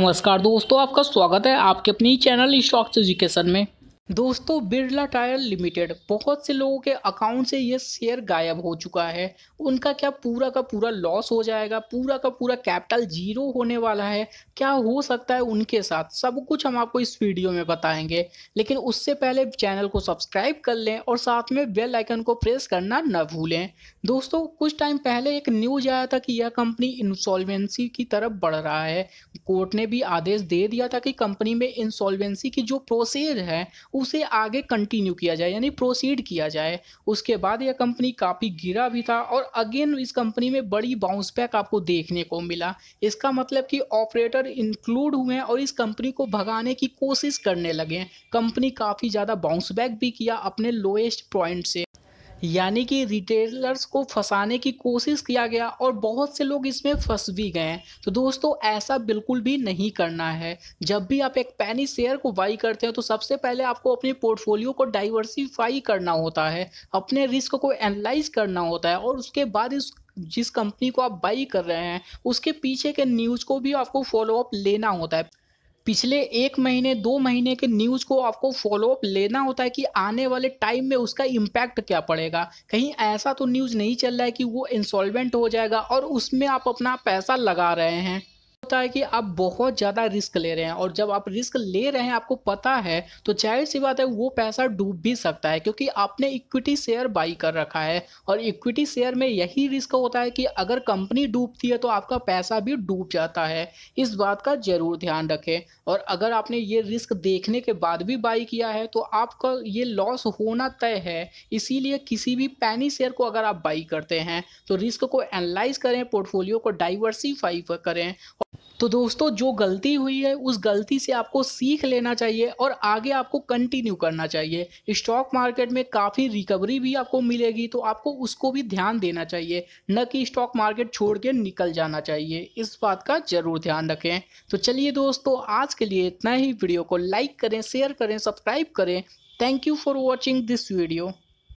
नमस्कार दोस्तों आपका स्वागत है आपके अपनी चैनल स्टॉक्स एजुकेशन में दोस्तों बिरला टायर लिमिटेड बहुत से लोगों के अकाउंट से ये शेयर गायब हो चुका है उनका क्या पूरा का पूरा लॉस हो जाएगा पूरा का पूरा कैपिटल जीरो होने वाला है क्या हो सकता है उनके साथ सब कुछ हम आपको इस वीडियो में बताएंगे लेकिन उससे पहले चैनल को सब्सक्राइब कर लें और साथ में बेल आइकन को प्रेस करना न भूलें दोस्तों कुछ टाइम पहले एक न्यूज आया था कि यह कंपनी इंसॉल्वेंसी की तरफ बढ़ रहा है कोर्ट ने भी आदेश दे दिया था कि कंपनी में इंसॉल्वेंसी की जो प्रोसेस है उसे आगे कंटिन्यू किया जाए यानी प्रोसीड किया जाए उसके बाद यह कंपनी काफ़ी गिरा भी था और अगेन इस कंपनी में बड़ी बाउंस बैक आपको देखने को मिला इसका मतलब कि ऑपरेटर इंक्लूड हुए हैं और इस कंपनी को भगाने की कोशिश करने लगे कंपनी काफ़ी ज़्यादा बाउंस बैक भी किया अपने लोएस्ट पॉइंट से यानी कि रिटेलर्स को फंसाने की कोशिश किया गया और बहुत से लोग इसमें फंस भी गए तो दोस्तों ऐसा बिल्कुल भी नहीं करना है जब भी आप एक पैनी शेयर को बाई करते हैं तो सबसे पहले आपको अपने पोर्टफोलियो को डाइवर्सीफाई करना होता है अपने रिस्क को एनालाइज करना होता है और उसके बाद इस जिस कंपनी को आप बाई कर रहे हैं उसके पीछे के न्यूज़ को भी आपको फॉलोअप लेना होता है पिछले एक महीने दो महीने के न्यूज़ को आपको फॉलोअप लेना होता है कि आने वाले टाइम में उसका इम्पैक्ट क्या पड़ेगा कहीं ऐसा तो न्यूज़ नहीं चल रहा है कि वो इंसॉल्वेंट हो जाएगा और उसमें आप अपना पैसा लगा रहे हैं होता है कि आप बहुत ज़्यादा रिस्क ले रहे हैं और जब आप रिस्क ले रहे हैं आपको पता है तो जाहिर सी बात है वो पैसा डूब भी सकता है क्योंकि आपने इक्विटी शेयर बाई कर रखा है और इक्विटी शेयर में यही रिस्क होता है कि अगर कंपनी डूबती है तो आपका पैसा भी डूब जाता है इस बात का ज़रूर ध्यान रखें और अगर आपने ये रिस्क देखने के बाद भी बाई किया है तो आपका ये लॉस होना तय है इसीलिए किसी भी पैनी शेयर को अगर आप बाई करते हैं तो रिस्क को एनालाइज करें पोर्टफोलियो को डाइवर्सिफाई करें और तो दोस्तों जो गलती हुई है उस गलती से आपको सीख लेना चाहिए और आगे आपको कंटिन्यू करना चाहिए स्टॉक मार्केट में काफ़ी रिकवरी भी आपको मिलेगी तो आपको उसको भी ध्यान देना चाहिए न कि स्टॉक मार्केट छोड़ के निकल जाना चाहिए इस बात का ज़रूर ध्यान रखें तो चलिए दोस्तों आज के लिए इतना ही वीडियो को लाइक करें शेयर करें सब्सक्राइब करें thank you for watching this video